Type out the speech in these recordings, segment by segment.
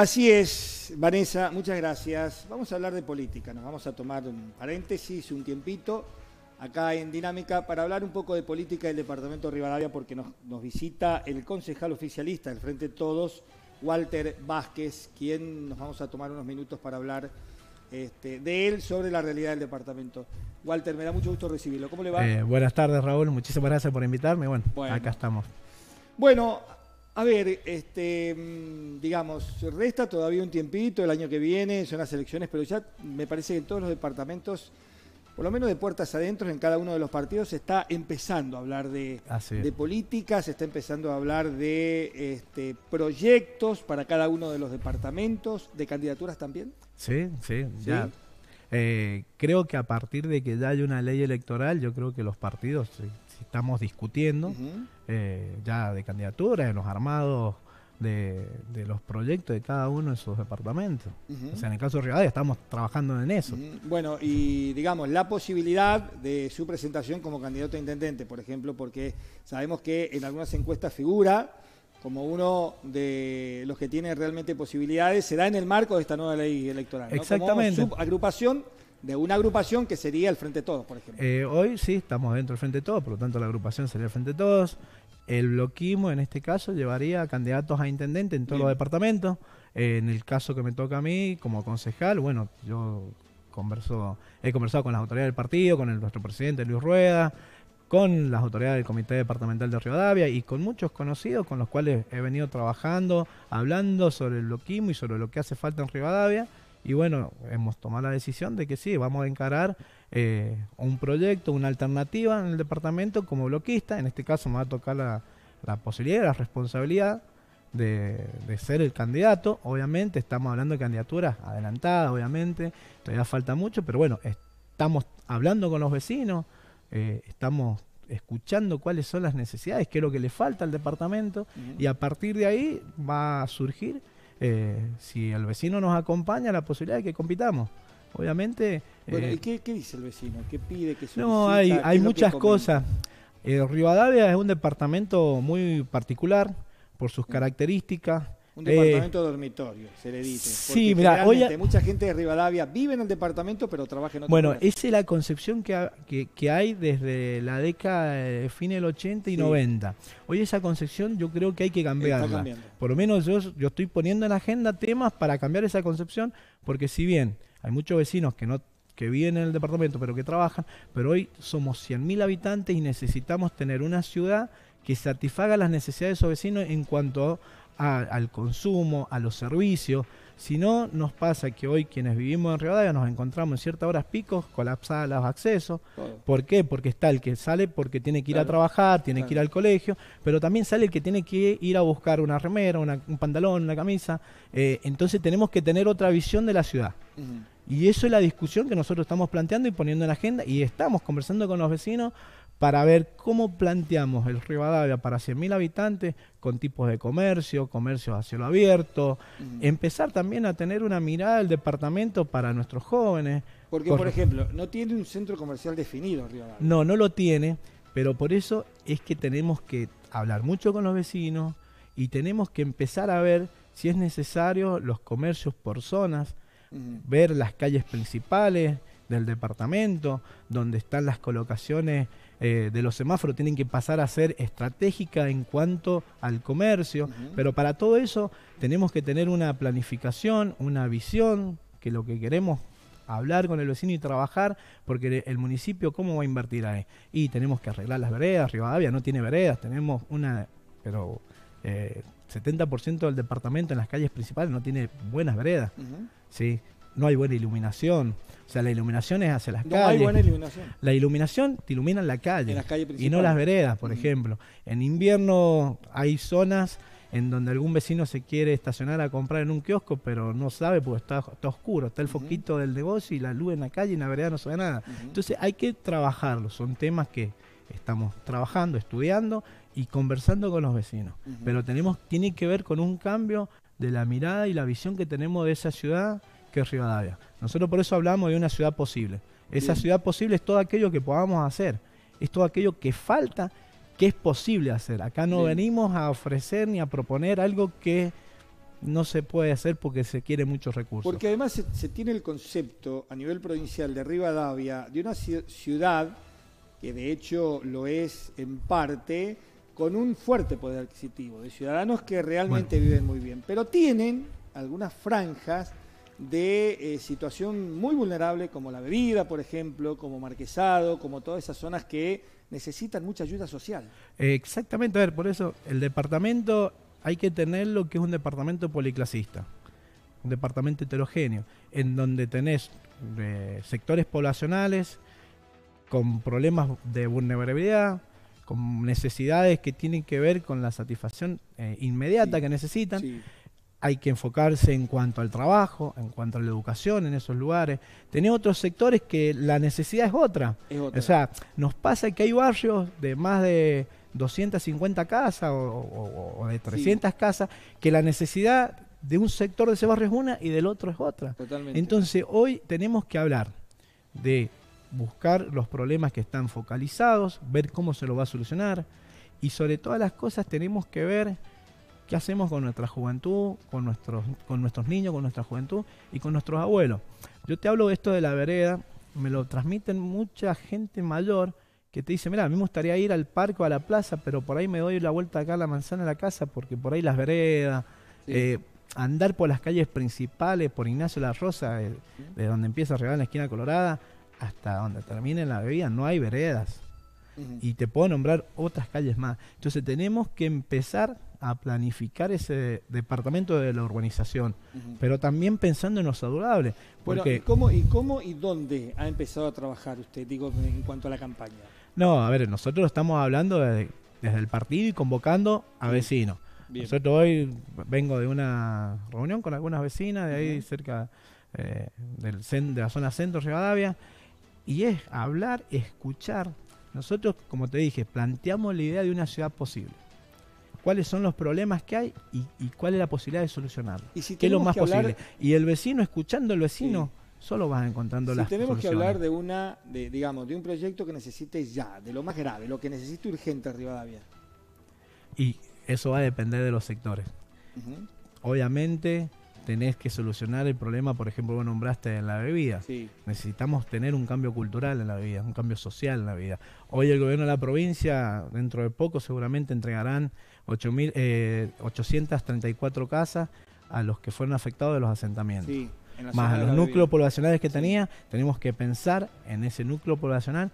Así es, Vanessa, muchas gracias. Vamos a hablar de política, nos vamos a tomar un paréntesis, un tiempito, acá en Dinámica, para hablar un poco de política del Departamento de Rivadavia, porque nos, visita el concejal oficialista del Frente Todos, Walter Vázquez, quien nos vamos a tomar unos minutos para hablar este, de él sobre la realidad del departamento. Walter, me da mucho gusto recibirlo. ¿Cómo le va? Eh, buenas tardes, Raúl. Muchísimas gracias por invitarme. Bueno, bueno. acá estamos. Bueno, a ver, este, mm, digamos, resta todavía un tiempito, el año que viene son las elecciones, pero ya me parece que en todos los departamentos, por lo menos de puertas adentro, en cada uno de los partidos se está empezando a hablar de, políticas, se está empezando a hablar de este, proyectos para cada uno de los departamentos, de candidaturas también. Sí, sí, ya. Eh, creo que a partir de que ya hay una ley electoral, yo creo que los partidos, estamos discutiendo, eh, ya de candidatura, en los armados de, los proyectos de cada uno de sus departamentos. O sea, en el caso de Rivadavia estamos trabajando en eso. Bueno, y digamos, la posibilidad de su presentación como candidato a intendente, por ejemplo, porque sabemos que en algunas encuestas figura como uno de los que tiene realmente posibilidades, se da en el marco de esta nueva ley electoral. Exactamente. Como de una agrupación que sería el Frente Todos, por ejemplo. Eh, hoy sí, estamos dentro del Frente Todos, por lo tanto la agrupación sería el Frente Todos. El bloquismo en este caso llevaría a candidatos a intendente en todos los departamentos. Eh, en el caso que me toca a mí como concejal, bueno, yo converso, he conversado con las autoridades del partido, con nuestro presidente Luis Rueda, con las autoridades del Comité Departamental de Rivadavia y con muchos conocidos con los cuales he venido trabajando, hablando sobre el bloquismo y sobre lo que hace falta en Rivadavia. Y bueno, hemos tomado la decisión de que sí, vamos a encarar eh, un proyecto, una alternativa en el departamento como bloquista. En este caso me va a tocar la, la posibilidad, la responsabilidad de, de, ser el candidato. Obviamente, estamos hablando de candidaturas adelantadas, obviamente, todavía falta mucho, pero bueno, estamos hablando con los vecinos, eh, estamos escuchando cuáles son las necesidades, qué es lo que le falta al departamento y a partir de ahí va a surgir, eh, si el vecino nos acompaña, la posibilidad de que compitamos. Obviamente... Eh, ¿y qué, dice el vecino? ¿Qué pide? que solicita? No, hay, hay muchas cosas. Rivadavia es un departamento muy particular por sus características. Un eh, departamento dormitorio, se le dice. Sí, mira, hoy mucha gente de Rivadavia vive en el departamento, pero trabaja en otro Bueno, esa es la concepción que, hay desde la década de eh, fin del 80 y 90. Hoy esa concepción yo creo que hay que cambiarla. Por lo menos yo, yo estoy poniendo en la agenda temas para cambiar esa concepción, porque si bien hay muchos vecinos que no que viven en el departamento, pero que trabajan, pero hoy somos 100.000 habitantes y necesitamos tener una ciudad que satisfaga las necesidades de esos vecinos en cuanto a al consumo, a los servicios. Si no, nos pasa que hoy quienes vivimos en Rivadavia nos encontramos en ciertas horas picos, colapsadas los accesos. ¿Por qué? Porque está el que sale porque tiene que ir a trabajar, tiene que ir al colegio, pero también sale el que tiene que ir a buscar una remera, un pantalón, una camisa. Eh, entonces tenemos que tener otra visión de la ciudad. Y eso es la discusión que nosotros estamos planteando y poniendo en la agenda y estamos conversando con los vecinos para ver cómo planteamos el Rivadavia para 100.000 habitantes con tipos de comercio, comercios a cielo abierto, empezar también a tener una mirada del departamento para nuestros jóvenes. Porque, por, ejemplo, no tiene un centro comercial definido Rivadavia. No, no lo tiene, pero por eso es que tenemos que hablar mucho con los vecinos y tenemos que empezar a ver si es necesario los comercios por zonas, ver las calles principales, del departamento, donde están las colocaciones eh, de los semáforos, tienen que pasar a ser estratégica en cuanto al comercio, pero para todo eso tenemos que tener una planificación, una visión, que lo que queremos hablar con el vecino y trabajar, porque el municipio, ¿cómo va a invertir ahí? Y tenemos que arreglar las veredas, Rivadavia no tiene veredas, tenemos una, pero eh, 70% del departamento en las calles principales no tiene buenas veredas, ¿sí? no hay buena iluminación. O sea, la iluminación es hacia las calles. No hay buena iluminación. La iluminación te ilumina en la calle. y no las veredas, por ejemplo. En invierno hay zonas en donde algún vecino se quiere estacionar a comprar en un kiosco, pero no sabe porque está, oscuro, está el foquito del negocio y la luz en la calle y en la vereda no se nada. Entonces hay que trabajarlo, son temas que estamos trabajando, estudiando y conversando con los vecinos. Pero tenemos, tiene que ver con un cambio de la mirada y la visión que tenemos de esa ciudad que es Rivadavia. Nosotros por eso hablamos de una ciudad posible. Esa ciudad posible es todo aquello que podamos hacer, es todo aquello que falta, que es posible hacer. Acá no venimos a ofrecer ni a proponer algo que no se puede hacer porque se quiere muchos recursos. Porque además se, tiene el concepto a nivel provincial de Rivadavia de una ciudad que de hecho lo es en parte, con un fuerte poder adquisitivo, de ciudadanos que realmente viven muy bien, pero tienen algunas franjas de eh, situación muy vulnerable como la bebida, por ejemplo, como marquesado, como todas esas zonas que necesitan mucha ayuda social. Exactamente, a ver, por eso el departamento hay que tener lo que es un departamento policlasista, un departamento heterogéneo, en donde tenés eh, sectores poblacionales con problemas de vulnerabilidad, con necesidades que tienen que ver con la satisfacción eh, inmediata que necesitan hay que enfocarse en cuanto al trabajo, en cuanto a la educación en esos lugares. Tenés otros sectores que la necesidad es otra. O sea, nos pasa que hay barrios de más de 250 casas o, de 300 casas que la necesidad de un sector de ese barrio es una y del otro es otra. Entonces, hoy tenemos que hablar de buscar los problemas que están focalizados, ver cómo se los va a solucionar y sobre todas las cosas tenemos que ver ¿Qué hacemos con nuestra juventud, con nuestros, con nuestros niños, con nuestra juventud y con nuestros abuelos? Yo te hablo de esto de la vereda, me lo transmiten mucha gente mayor que te dice, mira, a mí me gustaría ir al parque o a la plaza, pero por ahí me doy la vuelta acá a la manzana a la casa, porque por ahí las veredas, eh, andar por las calles principales, por Ignacio La Rosa, eh, de donde empieza a regalar la esquina colorada, hasta donde termine la bebida, no hay veredas. Y te puedo nombrar otras calles más. Entonces tenemos que empezar a planificar ese departamento de la urbanización, pero también pensando en lo saludable. ¿y, cómo, ¿y dónde ha empezado a trabajar usted, digo, en cuanto a la campaña? No, a ver, nosotros estamos hablando desde el partido y convocando a vecinos. Nosotros hoy vengo de una reunión con algunas vecinas de ahí cerca eh, de la zona centro Rivadavia y es hablar, escuchar. Nosotros, como te dije, planteamos la idea de una ciudad posible cuáles son los problemas que hay y, cuál es la posibilidad de solucionarlo. ¿Y si ¿Qué es lo más posible? Y el vecino, escuchando al vecino, solo vas encontrando si las tenemos que hablar de una, digamos, de un proyecto que necesite ya, de lo más grave, lo que necesite urgente arriba de Rivadavia. Y eso va a depender de los sectores. Obviamente, tenés que solucionar el problema, por ejemplo, vos nombraste en la bebida. Necesitamos tener un cambio cultural en la vida, un cambio social en la vida. Hoy el gobierno de la provincia, dentro de poco, seguramente entregarán 8, eh, 834 casas a los que fueron afectados de los asentamientos. Más a los núcleos poblacionales que tenía, tenemos que pensar en ese núcleo poblacional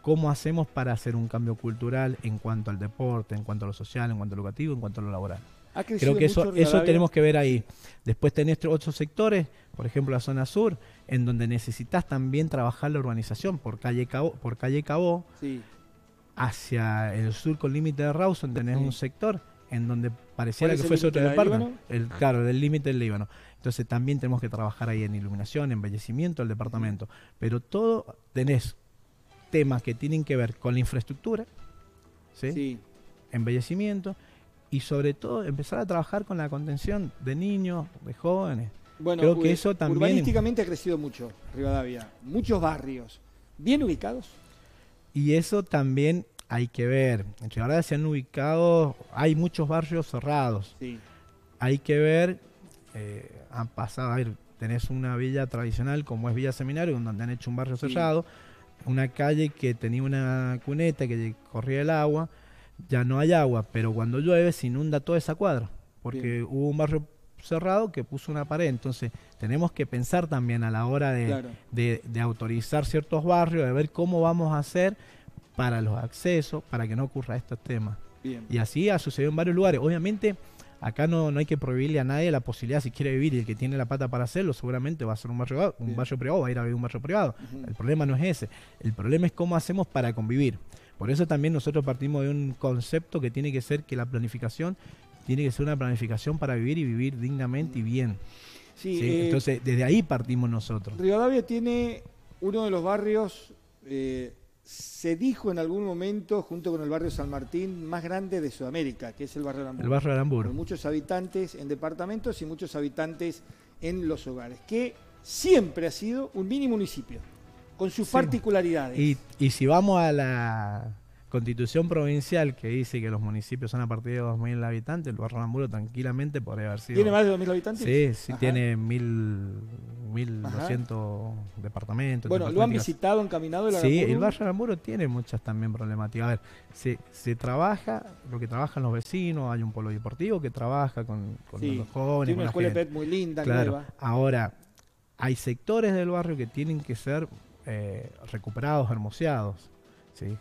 cómo hacemos para hacer un cambio cultural en cuanto al deporte, en cuanto a lo social, en cuanto a lo educativo, en cuanto a lo laboral. Creo que eso, eso tenemos que ver ahí. Después tenés otros sectores, por ejemplo la zona sur, en donde necesitas también trabajar la urbanización por calle Cabo, por calle Cabo hacia el sur con límite de Rawson tenés un sector en donde pareciera que fuese otro departamento, el, ah. claro, del límite del Líbano. Entonces también tenemos que trabajar ahí en iluminación, embellecimiento del departamento, pero todo tenés temas que tienen que ver con la infraestructura, ¿sí? embellecimiento, y sobre todo empezar a trabajar con la contención de niños, de jóvenes. Bueno, Creo que eso también... urbanísticamente ha crecido mucho Rivadavia, muchos barrios bien ubicados. Y eso también hay que ver. En Rivadavia se han ubicado, hay muchos barrios cerrados. Hay que ver, eh, han pasado, a ver, tenés una villa tradicional como es Villa Seminario, donde han hecho un barrio cerrado, una calle que tenía una cuneta que corría el agua ya no hay agua, pero cuando llueve se inunda toda esa cuadra, porque hubo un barrio cerrado que puso una pared. Entonces, tenemos que pensar también a la hora de, autorizar ciertos barrios, de ver cómo vamos a hacer para los accesos, para que no ocurra este tema, Y así ha sucedido en varios lugares. Obviamente, acá no, no hay que prohibirle a nadie la posibilidad, si quiere vivir y el que tiene la pata para hacerlo, seguramente va a ser un barrio, un barrio privado, va a ir a vivir un barrio privado. El problema no es ese. El problema es cómo hacemos para convivir. Por eso también nosotros partimos de un concepto que tiene que ser que la planificación tiene que ser una planificación para vivir y vivir dignamente y bien. Sí, eh, Entonces, desde ahí partimos nosotros. Rivadavia tiene uno de los barrios, eh, se dijo en algún momento, junto con el barrio San Martín, más grande de Sudamérica, que es el barrio de El barrio de Con muchos habitantes en departamentos y muchos habitantes en los hogares, que siempre ha sido un mini municipio con sus particularidades. Y, y si vamos a la constitución provincial que dice que los municipios son a partir de 2.000 habitantes, el barrio Lamburo tranquilamente podría haber sido... ¿Tiene más de 2.000 habitantes? Sí, sí, tiene 1.200 departamentos. Bueno, ¿lo han visitado, encaminado? El sí, el barrio Lamburo tiene muchas también problemáticas. A ver, se, se, trabaja, lo que trabajan los vecinos, hay un polo deportivo que trabaja con, los jóvenes. Tiene una escuela muy linda, claro. Ahora, hay sectores del barrio que tienen que ser eh, recuperados, hermoseados. ¿sí?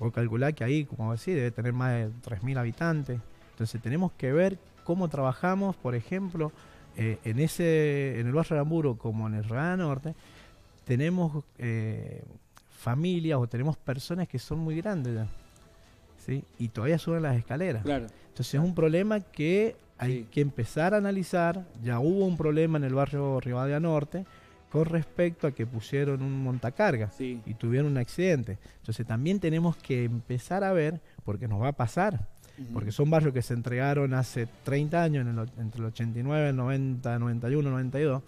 a calcular que ahí, como decía, debe tener más de 3.000 habitantes. Entonces tenemos que ver cómo trabajamos, por ejemplo, eh, en, ese, en el barrio de como en el Real Norte, tenemos eh, familias o tenemos personas que son muy grandes ya. ¿sí? Y todavía suben las escaleras. Entonces es un problema que hay que empezar a analizar. Ya hubo un problema en el barrio Rivadavia Norte, con respecto a que pusieron un montacarga y tuvieron un accidente. Entonces también tenemos que empezar a ver, porque nos va a pasar, porque son barrios que se entregaron hace 30 años, en el, entre el 89, el 90, 91, 92,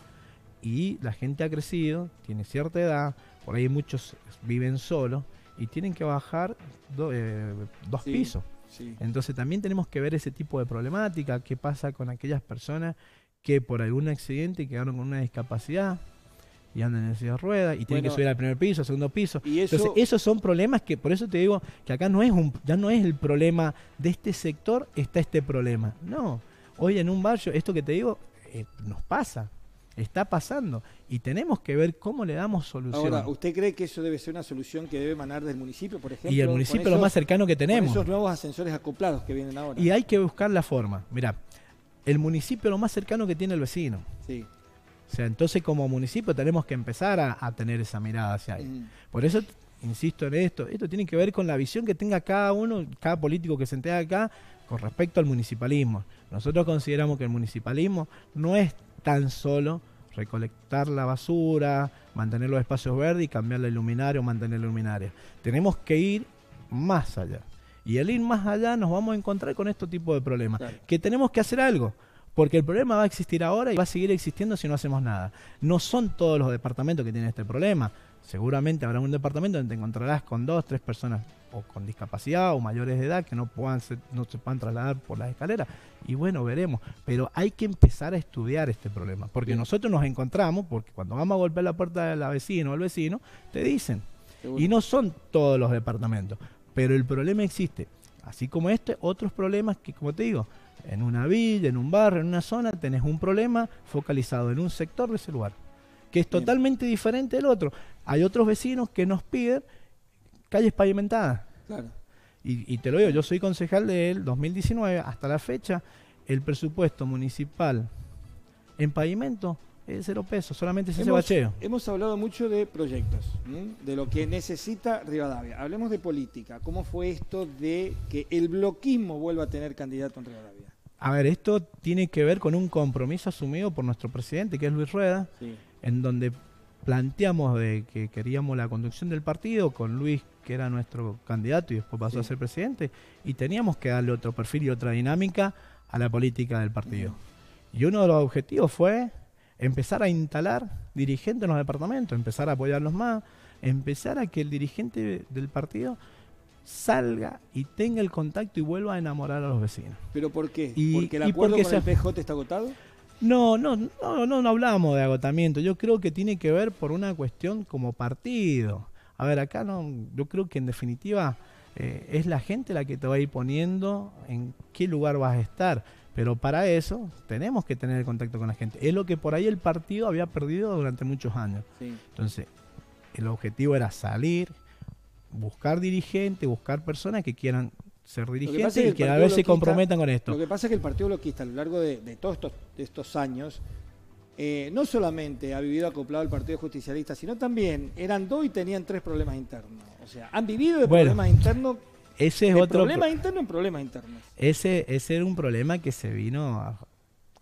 y la gente ha crecido, tiene cierta edad, por ahí muchos viven solos y tienen que bajar eh, dos pisos. Entonces también tenemos que ver ese tipo de problemática, qué pasa con aquellas personas que por algún accidente quedaron con una discapacidad, y andan en silla de ruedas y tienen que subir al primer piso, al segundo piso. Entonces, esos son problemas que, por eso te digo, que acá no es un, ya no es el problema de este sector, está este problema. No, hoy en un barrio, esto que te digo, eh, nos pasa, está pasando y tenemos que ver cómo le damos solución. Ahora, ¿usted cree que eso debe ser una solución que debe emanar del municipio, por ejemplo? Y el municipio lo más cercano que tenemos. esos nuevos ascensores acoplados que vienen ahora. Y hay que buscar la forma. mira el municipio lo más cercano que tiene el vecino. Sí. O sea, entonces como municipio tenemos que empezar a, tener esa mirada hacia ahí. Mm. Por eso insisto en esto, esto tiene que ver con la visión que tenga cada uno, cada político que se entrega acá con respecto al municipalismo. Nosotros consideramos que el municipalismo no es tan solo recolectar la basura, mantener los espacios verdes y cambiar la luminario o mantener la luminaria. Tenemos que ir más allá. Y al ir más allá nos vamos a encontrar con este tipo de problemas. Que tenemos que hacer algo. Porque el problema va a existir ahora y va a seguir existiendo si no hacemos nada. No son todos los departamentos que tienen este problema. Seguramente habrá un departamento donde te encontrarás con dos, tres personas o con discapacidad o mayores de edad que no, puedan ser, no se puedan trasladar por las escaleras. Y bueno, veremos. Pero hay que empezar a estudiar este problema. Porque nosotros nos encontramos, porque cuando vamos a golpear la puerta del vecino o el vecino, te dicen. Y no son todos los departamentos. Pero el problema existe. Así como este, otros problemas que, como te digo, en una villa, en un barrio, en una zona, tenés un problema focalizado en un sector de ese lugar, que es totalmente diferente del otro. Hay otros vecinos que nos piden calles pavimentadas. Y, te lo digo, yo soy concejal de él, 2019, hasta la fecha, el presupuesto municipal en pavimento es eh, cero pesos, solamente es ese bacheo. Hemos hablado mucho de proyectos, de lo que necesita Rivadavia. Hablemos de política. ¿Cómo fue esto de que el bloquismo vuelva a tener candidato en Rivadavia? A ver, esto tiene que ver con un compromiso asumido por nuestro presidente, que es Luis Rueda, en donde planteamos de que queríamos la conducción del partido con Luis, que era nuestro candidato y después pasó a ser presidente, y teníamos que darle otro perfil y otra dinámica a la política del partido. Y uno de los objetivos fue empezar a instalar dirigentes en los departamentos, empezar a apoyarlos más, empezar a que el dirigente del partido salga y tenga el contacto y vuelva a enamorar a los vecinos. ¿Pero por qué? ¿Porque el acuerdo con el PJ está agotado? No, no, no, no, hablamos de agotamiento. Yo creo que tiene que ver por una cuestión como partido. A ver, acá no, yo creo que en definitiva eh, es la gente la que te va a ir poniendo en qué lugar vas a estar. Pero para eso tenemos que tener el contacto con la gente. Es lo que por ahí el partido había perdido durante muchos años. Entonces, el objetivo era salir, buscar dirigentes, buscar personas que quieran ser dirigentes y que a veces se comprometan con esto. Lo que pasa es que el Partido Bloquista a lo largo de, todos estos, estos años eh, no solamente ha vivido acoplado al Partido Justicialista, sino también eran dos y tenían tres problemas internos. O sea, han vivido de problemas internos ese es otro problema interno Ese, ese era un problema que se vino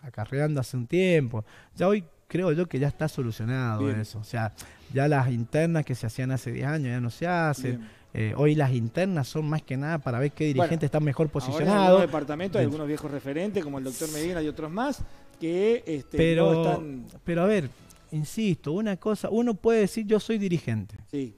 acarreando hace un tiempo. Ya hoy creo yo que ya está solucionado eso. O sea, ya las internas que se hacían hace 10 años ya no se hacen. Eh, hoy las internas son más que nada para ver qué dirigente está mejor posicionado. Ahora en algunos departamentos hay algunos viejos referentes, como el doctor Medina y otros más, que este, no están... Pero a ver, insisto, una cosa, uno puede decir yo soy dirigente. Sí.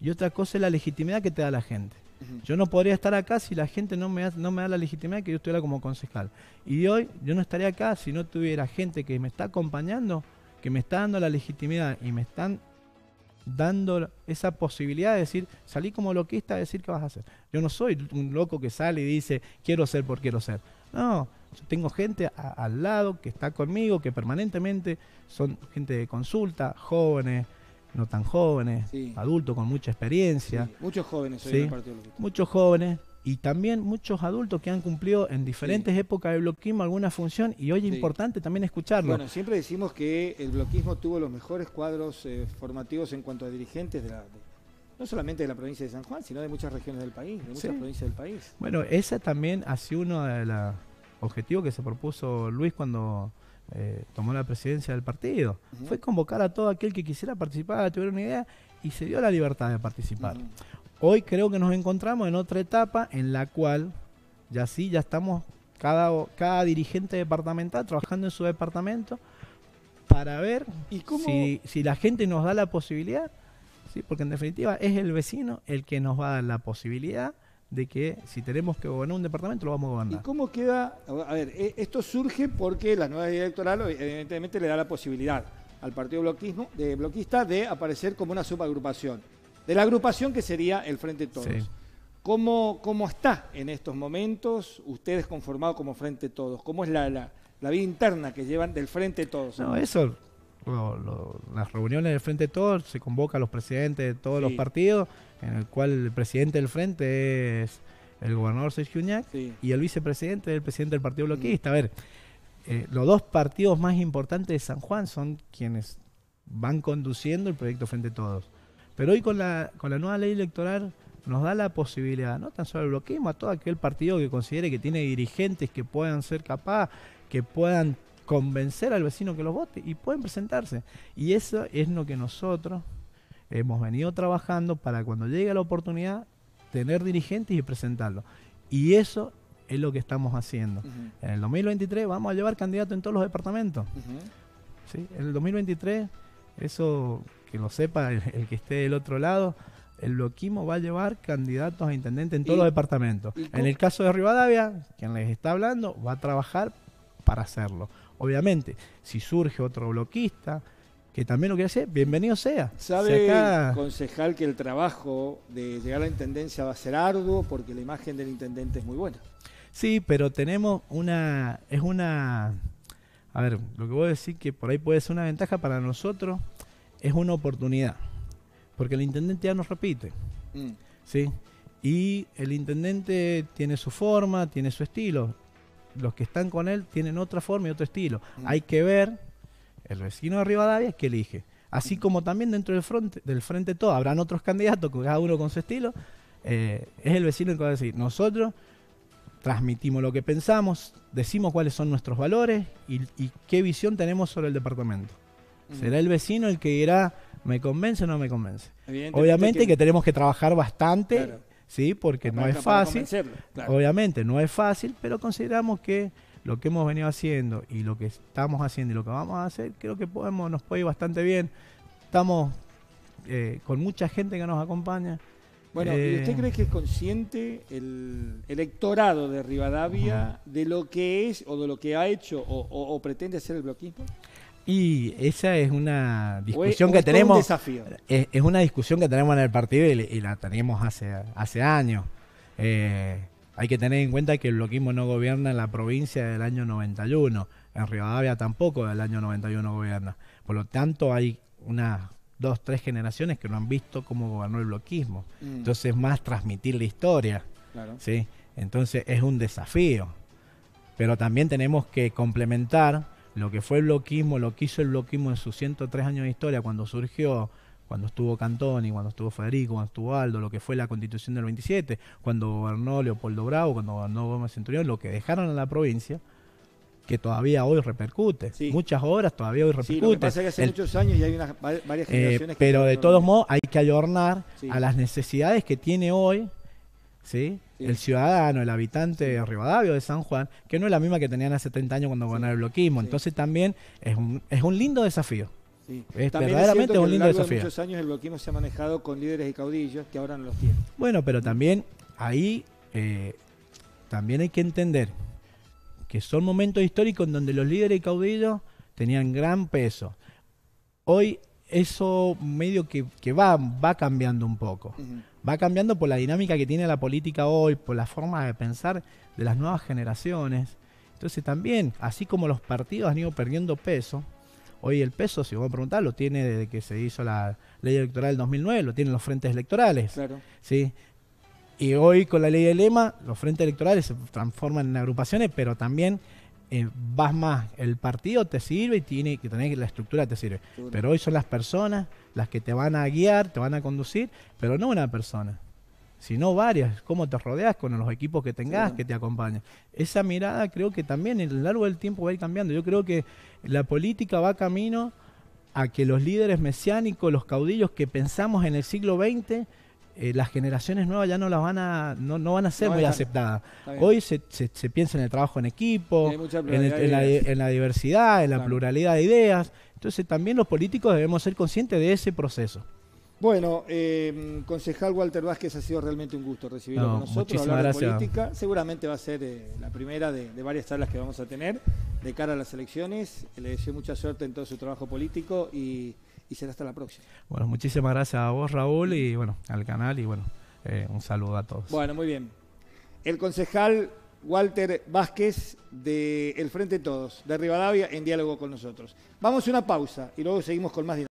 Y otra cosa es la legitimidad que te da la gente. Yo no podría estar acá si la gente no me, da, da la legitimidad que yo estuviera como concejal. Y hoy yo no estaría acá si no tuviera gente que me está acompañando, que me está dando la legitimidad y me están dando esa posibilidad de decir, salí como loquista a decir qué vas a hacer. Yo no soy un loco que sale y dice, quiero ser por quiero ser. No, yo tengo gente al lado que está conmigo, que permanentemente son gente de consulta, jóvenes, no tan jóvenes, adultos con mucha experiencia. Muchos jóvenes hoy el Partido Muchos jóvenes y también muchos adultos que han cumplido en diferentes épocas del bloquismo alguna función y hoy es importante también escucharlo. Bueno, siempre decimos que el bloquismo tuvo los mejores cuadros eh, formativos en cuanto a dirigentes de la... no solamente de la provincia de San Juan, sino de muchas regiones del país, de muchas provincias del país. Bueno, ese también ha sido uno de los objetivos que se propuso Luis cuando eh, tomó la presidencia del partido, fue convocar a todo aquel que quisiera participar, tuviera una idea y se dio la libertad de participar. Hoy creo que nos encontramos en otra etapa en la cual ya sí, ya estamos cada, cada dirigente departamental trabajando en su departamento para ver si, si, la gente nos da la posibilidad, ¿sí? porque en definitiva es el vecino el que nos va a dar la posibilidad de que si tenemos que gobernar un departamento lo vamos a gobernar. ¿Y cómo queda? A ver, eh, esto surge porque la nueva ley electoral eh, evidentemente le da la posibilidad al partido de bloquista de aparecer como una subagrupación. De la agrupación que sería el Frente Todos. ¿Cómo, está en estos momentos ustedes conformados como Frente Todos? ¿Cómo es la, la, vida interna que llevan del Frente Todos? No, eso, las reuniones del Frente Todos, se convoca a los presidentes de todos los partidos en el cual el presidente del frente es el gobernador Sergio Uñac y el vicepresidente es el presidente del Partido mm. Bloquista. A ver, eh, los dos partidos más importantes de San Juan son quienes van conduciendo el proyecto Frente Todos. Pero hoy con la, nueva ley electoral nos da la posibilidad, no tan solo al bloquismo, a todo aquel partido que considere que tiene dirigentes que puedan ser capaz, que puedan convencer al vecino que los vote y pueden presentarse. Y eso es lo que nosotros hemos venido trabajando para cuando llegue la oportunidad tener dirigentes y presentarlos. Y eso es lo que estamos haciendo. En el 2023 vamos a llevar candidatos en todos los departamentos. ¿Sí? En el 2023, eso que lo sepa el, el, que esté del otro lado, el bloquismo va a llevar candidatos a intendente en todos los departamentos. En el caso de Rivadavia, quien les está hablando, va a trabajar para hacerlo. Obviamente, si surge otro bloquista, que también lo que hacer, bienvenido sea. ¿Sabe, concejal, que el trabajo de llegar a la intendencia va a ser arduo porque la imagen del intendente es muy buena? Sí, pero tenemos una. Es una. A ver, lo que voy a decir que por ahí puede ser una ventaja para nosotros, es una oportunidad. Porque el intendente ya nos repite. Mm. ¿Sí? Y el intendente tiene su forma, tiene su estilo. Los que están con él tienen otra forma y otro estilo. Mm. Hay que ver el vecino de Rivadavia es que elige. Así como también dentro del frente, del frente todo, habrán otros candidatos, cada uno con su estilo. Eh, es el vecino el que va a decir, nosotros transmitimos lo que pensamos, decimos cuáles son nuestros valores y, qué visión tenemos sobre el departamento. Será el vecino el que dirá, me convence o no me convence. Obviamente que... tenemos que trabajar bastante, ¿sí? porque no, es fácil. Obviamente no es fácil, pero consideramos que lo que hemos venido haciendo y lo que estamos haciendo y lo que vamos a hacer, creo que podemos, nos puede ir bastante bien. Estamos eh, con mucha gente que nos acompaña. Bueno, ¿y usted eh, cree que es consciente el electorado de Rivadavia de lo que es o de lo que ha hecho o, pretende hacer el bloquismo? Y esa es una discusión que tenemos. Es, una discusión que tenemos en el partido y, la tenemos hace, hace años. Eh, hay que tener en cuenta que el bloquismo no gobierna en la provincia del año 91, en Rivadavia tampoco del año 91 gobierna. Por lo tanto, hay unas dos, tres generaciones que no han visto cómo gobernó el bloquismo. Mm. Entonces, es más transmitir la historia. ¿sí? Entonces, es un desafío. Pero también tenemos que complementar lo que fue el bloquismo, lo que hizo el bloquismo en sus 103 años de historia cuando surgió cuando estuvo Cantoni, cuando estuvo Federico, cuando estuvo Aldo, lo que fue la constitución del 27, cuando gobernó Leopoldo Bravo, cuando gobernó Gómez Centurión, lo que dejaron en la provincia, que todavía hoy repercute. Muchas obras todavía hoy repercute. Sí, pasa que hace muchos años hay varias eh, generaciones. pero de todos modos hay que ayornar a las necesidades que tiene hoy ¿Sí? El ciudadano, el habitante de Rivadavia de San Juan, que no es la misma que tenían hace 70 años cuando gobernó el bloquismo. Entonces también es un, es un lindo desafío verdaderamente un lindo De muchos años el bloquismo se ha manejado con líderes y caudillos que ahora no los tienen. Bueno, pero también ahí eh, también hay que entender que son momentos históricos en donde los líderes y caudillos tenían gran peso. Hoy eso medio que, va, va cambiando un poco. Va cambiando por la dinámica que tiene la política hoy, por la forma de pensar de las nuevas generaciones. Entonces también, así como los partidos han ido perdiendo peso, Hoy el peso, si vos me preguntás, lo tiene desde que se hizo la ley electoral del 2009, lo tienen los frentes electorales. Claro. ¿sí? Y hoy con la ley del lema, los frentes electorales se transforman en agrupaciones, pero también eh, vas más. El partido te sirve y tiene que tener la estructura te sirve. Pero hoy son las personas las que te van a guiar, te van a conducir, pero no una persona sino varias, cómo te rodeas con los equipos que tengas, que te acompañen Esa mirada creo que también a lo largo del tiempo va a ir cambiando. Yo creo que la política va camino a que los líderes mesiánicos, los caudillos que pensamos en el siglo XX, eh, las generaciones nuevas ya no las van a no, van a ser muy aceptadas. Hoy se, piensa en el trabajo en equipo, en, la, diversidad, en la pluralidad de ideas. Entonces también los políticos debemos ser conscientes de ese proceso. Bueno, eh, concejal Walter Vázquez, ha sido realmente un gusto recibirlo con nosotros, hablar de política. Seguramente va a ser eh, la primera de, varias charlas que vamos a tener de cara a las elecciones. Le deseo mucha suerte en todo su trabajo político y, será hasta la próxima. Bueno, muchísimas gracias a vos, Raúl, y bueno, al canal, y bueno, eh, un saludo a todos. Bueno, muy bien. El concejal Walter Vázquez de El Frente Todos, de Rivadavia, en diálogo con nosotros. Vamos a una pausa y luego seguimos con más dinero.